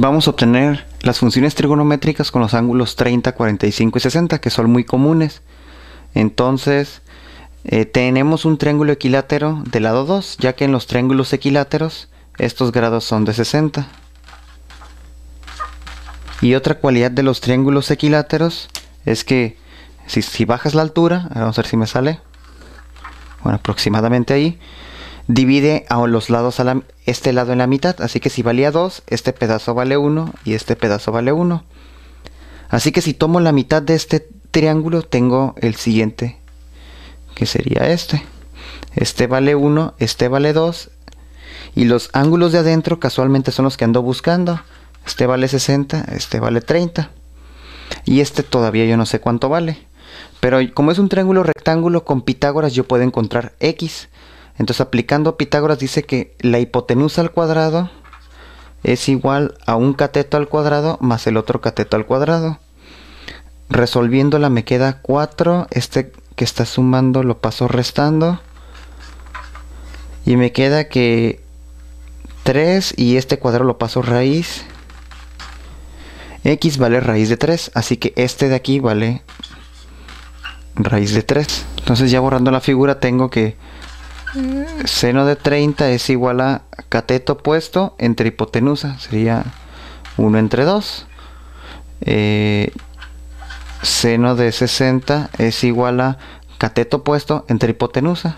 vamos a obtener las funciones trigonométricas con los ángulos 30, 45 y 60, que son muy comunes. Entonces, eh, tenemos un triángulo equilátero de lado 2, ya que en los triángulos equiláteros estos grados son de 60. Y otra cualidad de los triángulos equiláteros es que si, si bajas la altura, vamos a ver si me sale, bueno, aproximadamente ahí, divide a los lados a este lado en la mitad, así que si valía 2, este pedazo vale 1 y este pedazo vale 1. Así que si tomo la mitad de este triángulo, tengo el siguiente, que sería este. Este vale 1, este vale 2, y los ángulos de adentro casualmente son los que ando buscando. Este vale 60, este vale 30. Y este todavía yo no sé cuánto vale. Pero como es un triángulo rectángulo con Pitágoras yo puedo encontrar x. Entonces aplicando Pitágoras dice que la hipotenusa al cuadrado es igual a un cateto al cuadrado más el otro cateto al cuadrado. Resolviéndola me queda 4, este que está sumando lo paso restando. Y me queda que 3 y este cuadrado lo paso raíz. X vale raíz de 3, así que este de aquí vale raíz de 3. Entonces ya borrando la figura tengo que Mm. Seno de 30 es igual a cateto opuesto entre hipotenusa, sería 1 entre 2. Eh, seno de 60 es igual a cateto opuesto entre hipotenusa.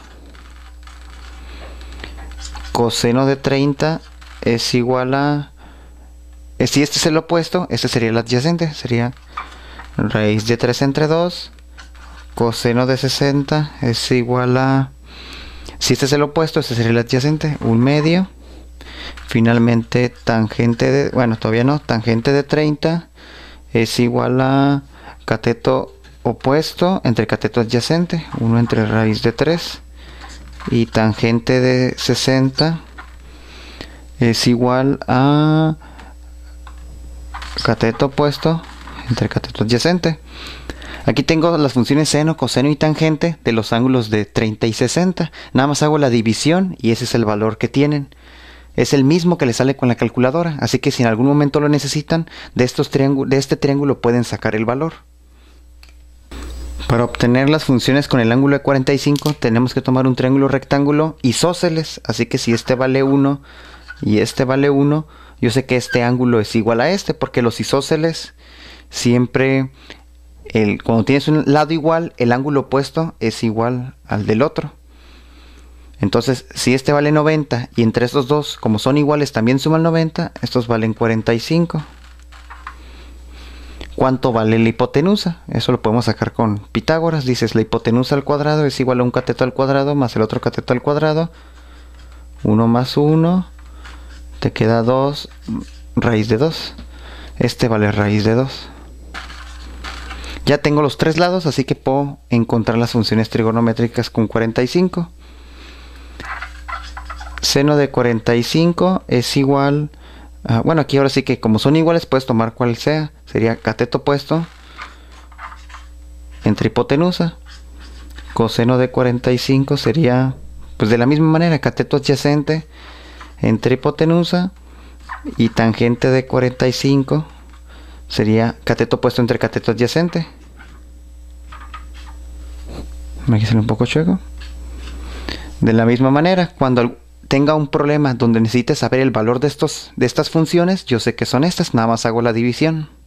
Coseno de 30 es igual a... Eh, si este es el opuesto, este sería el adyacente, sería raíz de 3 entre 2. Coseno de 60 es igual a si este es el opuesto, este sería el adyacente, un medio. Finalmente, tangente de, bueno, todavía no, tangente de 30 es igual a cateto opuesto entre cateto adyacente, 1 entre raíz de 3. Y tangente de 60 es igual a cateto opuesto entre cateto adyacente. Aquí tengo las funciones seno, coseno y tangente de los ángulos de 30 y 60. Nada más hago la división y ese es el valor que tienen. Es el mismo que le sale con la calculadora, así que si en algún momento lo necesitan, de, estos de este triángulo pueden sacar el valor. Para obtener las funciones con el ángulo de 45 tenemos que tomar un triángulo rectángulo isósceles, así que si este vale 1 y este vale 1, yo sé que este ángulo es igual a este porque los isósceles siempre cuando tienes un lado igual, el ángulo opuesto es igual al del otro. Entonces, si este vale 90 y entre estos dos, como son iguales, también suman 90, estos valen 45. ¿Cuánto vale la hipotenusa? Eso lo podemos sacar con Pitágoras. Dices, la hipotenusa al cuadrado es igual a un cateto al cuadrado más el otro cateto al cuadrado. 1 más 1, te queda 2, raíz de 2. Este vale raíz de 2. Ya tengo los tres lados, así que puedo encontrar las funciones trigonométricas con 45. Seno de 45 es igual... Ah, bueno, aquí ahora sí que como son iguales, puedes tomar cual sea. Sería cateto opuesto entre hipotenusa. Coseno de 45 sería, pues de la misma manera, cateto adyacente entre hipotenusa. Y tangente de 45 sería cateto opuesto entre cateto adyacente un poco De la misma manera, cuando tenga un problema donde necesite saber el valor de, estos, de estas funciones, yo sé que son estas, nada más hago la división.